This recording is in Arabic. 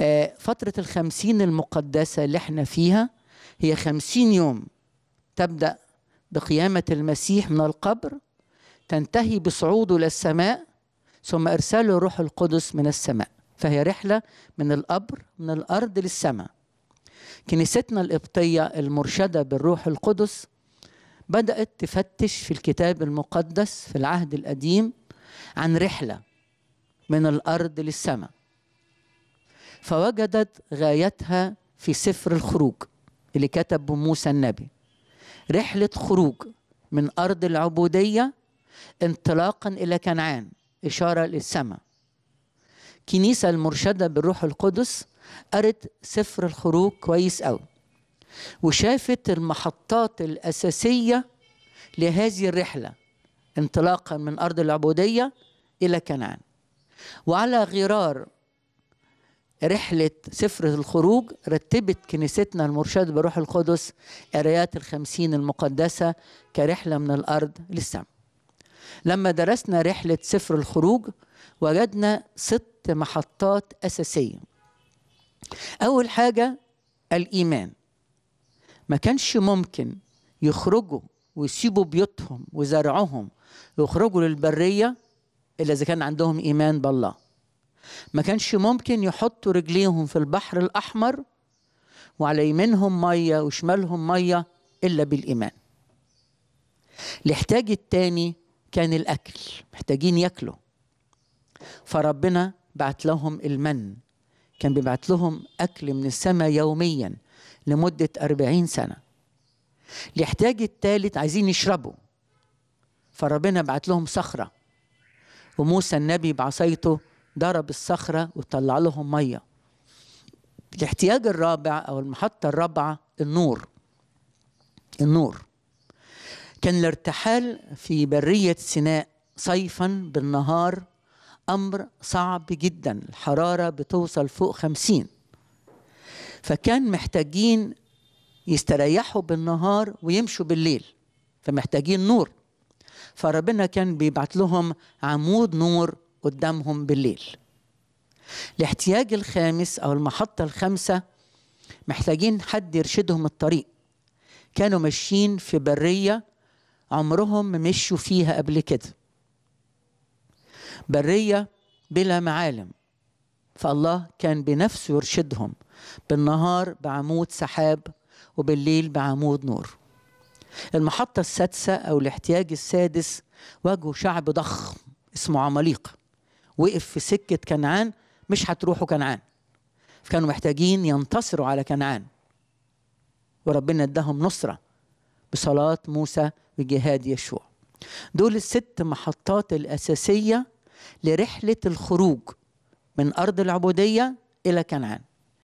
آه، فترة الخمسين المقدسة اللي احنا فيها هي خمسين يوم تبدأ بقيامة المسيح من القبر تنتهي بصعوده للسماء ثم إرسال الروح القدس من السماء فهي رحلة من القبر من الأرض للسماء كنيستنا القبطية المرشدة بالروح القدس بدأت تفتش في الكتاب المقدس في العهد القديم عن رحلة من الأرض للسماء فوجدت غايتها في سفر الخروج اللي كتبه موسى النبي رحلة خروج من أرض العبودية انطلاقا إلى كنعان إشارة للسماء كنيسة المرشدة بالروح القدس قرت سفر الخروج كويس أوي وشافت المحطات الأساسية لهذه الرحلة انطلاقا من أرض العبودية إلى كنعان وعلى غرار رحلة سفر الخروج رتبت كنيستنا المرشد بروح القدس قرايات الخمسين المقدسة كرحلة من الأرض للسماء لما درسنا رحلة سفر الخروج وجدنا ست محطات أساسية أول حاجة الإيمان ما كانش ممكن يخرجوا ويسيبوا بيوتهم وزرعهم ويخرجوا للبرية إلا إذا كان عندهم إيمان بالله ما كانش ممكن يحطوا رجليهم في البحر الأحمر وعلى يمينهم مية وشمالهم مية إلا بالإيمان الاحتياج التاني كان الأكل محتاجين يأكلوا فربنا بعت لهم المن كان بيبعت لهم أكل من السماء يوميا لمدة أربعين سنة الاحتياج التالت عايزين يشربوا فربنا بعت لهم صخرة وموسى النبي بعصيته ضرب الصخرة وطلع لهم مية الاحتياج الرابع أو المحطة الرابعة النور النور كان الارتحال في برية سيناء صيفا بالنهار أمر صعب جدا الحرارة بتوصل فوق خمسين فكان محتاجين يستريحوا بالنهار ويمشوا بالليل فمحتاجين نور فربنا كان بيبعت لهم عمود نور قدامهم بالليل الاحتياج الخامس أو المحطة الخامسة محتاجين حد يرشدهم الطريق كانوا ماشيين في برية عمرهم مشوا فيها قبل كده برية بلا معالم فالله كان بنفسه يرشدهم بالنهار بعمود سحاب وبالليل بعمود نور المحطة السادسة أو الاحتياج السادس واجهوا شعب ضخم اسمه عماليق وقف في سكة كنعان مش هتروحوا كنعان كانوا محتاجين ينتصروا على كنعان وربنا اداهم نصرة بصلاة موسى وجهاد يشوع دول الست محطات الأساسية لرحلة الخروج من أرض العبودية إلى كنعان